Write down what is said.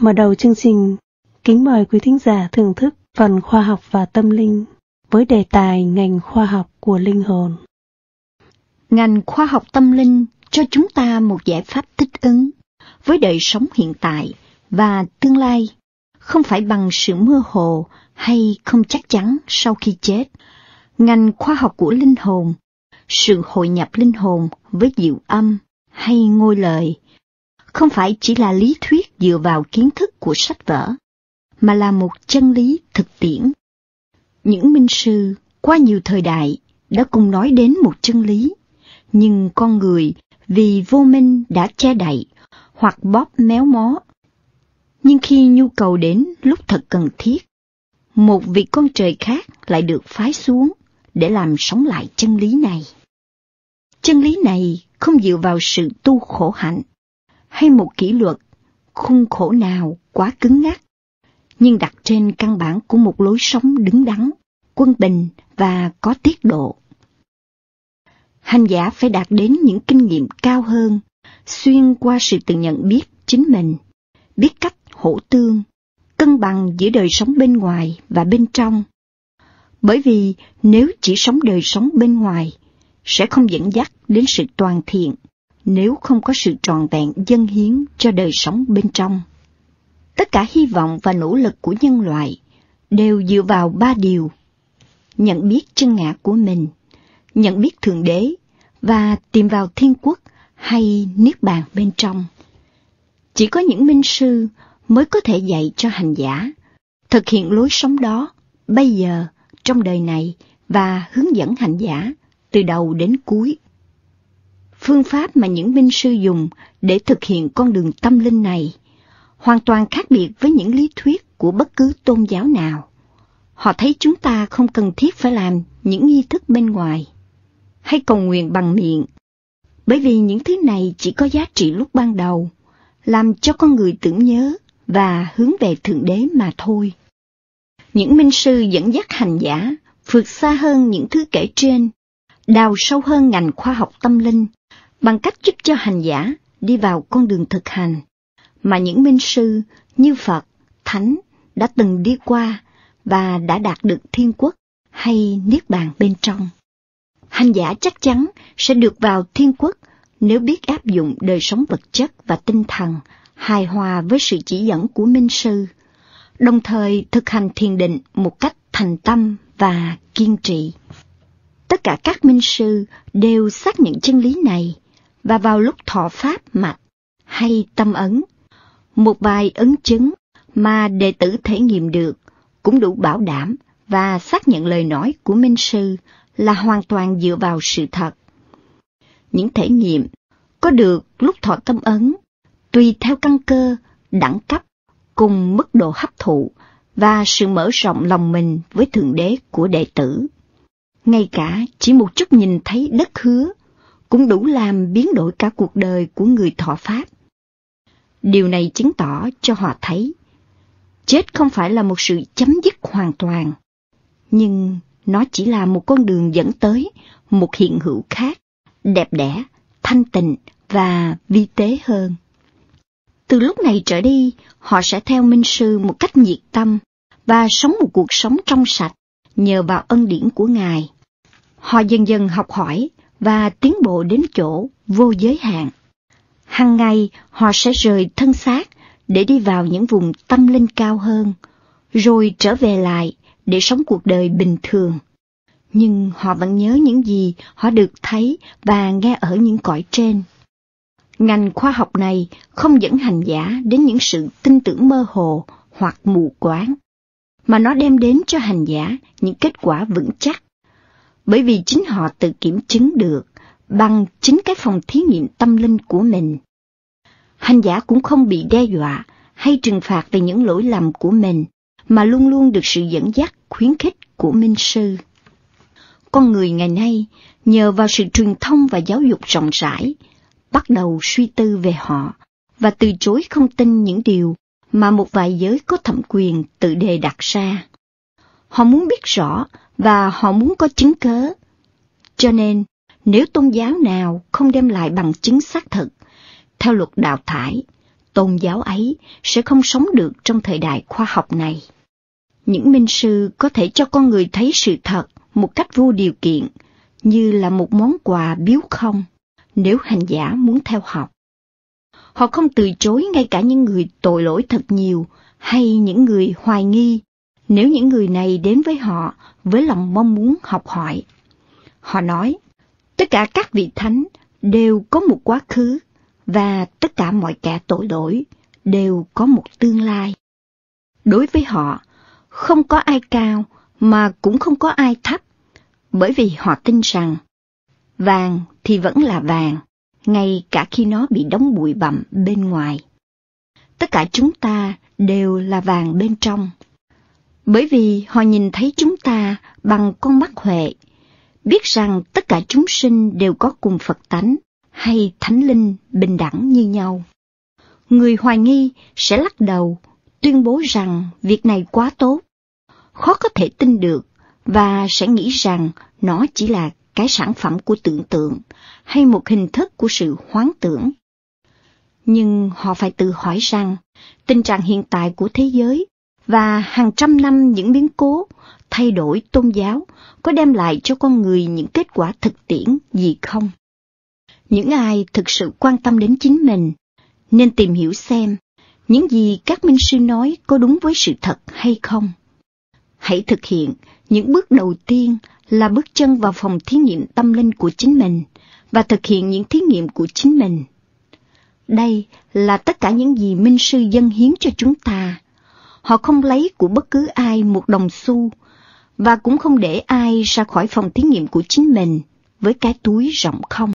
Mở đầu chương trình, kính mời quý thính giả thưởng thức phần khoa học và tâm linh với đề tài ngành khoa học của linh hồn. Ngành khoa học tâm linh cho chúng ta một giải pháp thích ứng với đời sống hiện tại và tương lai, không phải bằng sự mơ hồ hay không chắc chắn sau khi chết. Ngành khoa học của linh hồn, sự hội nhập linh hồn với diệu âm hay ngôi lời – không phải chỉ là lý thuyết dựa vào kiến thức của sách vở, mà là một chân lý thực tiễn. Những minh sư qua nhiều thời đại đã cùng nói đến một chân lý, nhưng con người vì vô minh đã che đậy hoặc bóp méo mó. Nhưng khi nhu cầu đến lúc thật cần thiết, một vị con trời khác lại được phái xuống để làm sống lại chân lý này. Chân lý này không dựa vào sự tu khổ hạnh, hay một kỷ luật, khung khổ nào quá cứng ngắc, nhưng đặt trên căn bản của một lối sống đứng đắn, quân bình và có tiết độ. Hành giả phải đạt đến những kinh nghiệm cao hơn, xuyên qua sự tự nhận biết chính mình, biết cách hỗ tương, cân bằng giữa đời sống bên ngoài và bên trong. Bởi vì nếu chỉ sống đời sống bên ngoài, sẽ không dẫn dắt đến sự toàn thiện nếu không có sự tròn vẹn dân hiến cho đời sống bên trong. Tất cả hy vọng và nỗ lực của nhân loại đều dựa vào ba điều. Nhận biết chân ngã của mình, nhận biết Thượng Đế và tìm vào thiên quốc hay niết bàn bên trong. Chỉ có những minh sư mới có thể dạy cho hành giả thực hiện lối sống đó bây giờ trong đời này và hướng dẫn hành giả từ đầu đến cuối phương pháp mà những minh sư dùng để thực hiện con đường tâm linh này hoàn toàn khác biệt với những lý thuyết của bất cứ tôn giáo nào. Họ thấy chúng ta không cần thiết phải làm những nghi thức bên ngoài hay cầu nguyện bằng miệng, bởi vì những thứ này chỉ có giá trị lúc ban đầu, làm cho con người tưởng nhớ và hướng về Thượng Đế mà thôi. Những minh sư dẫn dắt hành giả vượt xa hơn những thứ kể trên, đào sâu hơn ngành khoa học tâm linh bằng cách giúp cho hành giả đi vào con đường thực hành mà những minh sư như Phật, Thánh đã từng đi qua và đã đạt được thiên quốc hay niết bàn bên trong. Hành giả chắc chắn sẽ được vào thiên quốc nếu biết áp dụng đời sống vật chất và tinh thần hài hòa với sự chỉ dẫn của minh sư, đồng thời thực hành thiền định một cách thành tâm và kiên trì. Tất cả các minh sư đều xác nhận chân lý này – và vào lúc thọ pháp mạch hay tâm ấn. Một vài ấn chứng mà đệ tử thể nghiệm được cũng đủ bảo đảm và xác nhận lời nói của Minh Sư là hoàn toàn dựa vào sự thật. Những thể nghiệm có được lúc thọ tâm ấn tùy theo căn cơ, đẳng cấp cùng mức độ hấp thụ và sự mở rộng lòng mình với Thượng Đế của đệ tử. Ngay cả chỉ một chút nhìn thấy đất hứa cũng đủ làm biến đổi cả cuộc đời của người thọ Pháp. Điều này chứng tỏ cho họ thấy, chết không phải là một sự chấm dứt hoàn toàn, nhưng nó chỉ là một con đường dẫn tới một hiện hữu khác, đẹp đẽ, thanh tịnh và vi tế hơn. Từ lúc này trở đi, họ sẽ theo Minh Sư một cách nhiệt tâm và sống một cuộc sống trong sạch nhờ vào ân điển của Ngài. Họ dần dần học hỏi và tiến bộ đến chỗ vô giới hạn. Hằng ngày họ sẽ rời thân xác để đi vào những vùng tâm linh cao hơn, rồi trở về lại để sống cuộc đời bình thường. Nhưng họ vẫn nhớ những gì họ được thấy và nghe ở những cõi trên. Ngành khoa học này không dẫn hành giả đến những sự tin tưởng mơ hồ hoặc mù quáng, mà nó đem đến cho hành giả những kết quả vững chắc bởi vì chính họ tự kiểm chứng được bằng chính cái phòng thí nghiệm tâm linh của mình. Hành giả cũng không bị đe dọa hay trừng phạt về những lỗi lầm của mình, mà luôn luôn được sự dẫn dắt, khuyến khích của minh sư. Con người ngày nay, nhờ vào sự truyền thông và giáo dục rộng rãi, bắt đầu suy tư về họ và từ chối không tin những điều mà một vài giới có thẩm quyền tự đề đặt ra. Họ muốn biết rõ và họ muốn có chứng cớ. Cho nên, nếu tôn giáo nào không đem lại bằng chứng xác thực, theo luật đào thải, tôn giáo ấy sẽ không sống được trong thời đại khoa học này. Những minh sư có thể cho con người thấy sự thật một cách vô điều kiện, như là một món quà biếu không, nếu hành giả muốn theo học. Họ không từ chối ngay cả những người tội lỗi thật nhiều hay những người hoài nghi nếu những người này đến với họ với lòng mong muốn học hỏi. Họ nói, tất cả các vị thánh đều có một quá khứ và tất cả mọi kẻ tội lỗi đều có một tương lai. Đối với họ, không có ai cao mà cũng không có ai thấp, bởi vì họ tin rằng vàng thì vẫn là vàng, ngay cả khi nó bị đóng bụi bặm bên ngoài. Tất cả chúng ta đều là vàng bên trong bởi vì họ nhìn thấy chúng ta bằng con mắt huệ, biết rằng tất cả chúng sinh đều có cùng Phật tánh hay Thánh Linh bình đẳng như nhau. Người hoài nghi sẽ lắc đầu, tuyên bố rằng việc này quá tốt, khó có thể tin được và sẽ nghĩ rằng nó chỉ là cái sản phẩm của tưởng tượng hay một hình thức của sự hoán tưởng. Nhưng họ phải tự hỏi rằng tình trạng hiện tại của thế giới và hàng trăm năm những biến cố, thay đổi tôn giáo có đem lại cho con người những kết quả thực tiễn gì không? Những ai thực sự quan tâm đến chính mình nên tìm hiểu xem những gì các minh sư nói có đúng với sự thật hay không. Hãy thực hiện những bước đầu tiên là bước chân vào phòng thí nghiệm tâm linh của chính mình và thực hiện những thí nghiệm của chính mình. Đây là tất cả những gì minh sư dân hiến cho chúng ta Họ không lấy của bất cứ ai một đồng xu và cũng không để ai ra khỏi phòng thí nghiệm của chính mình với cái túi rộng không.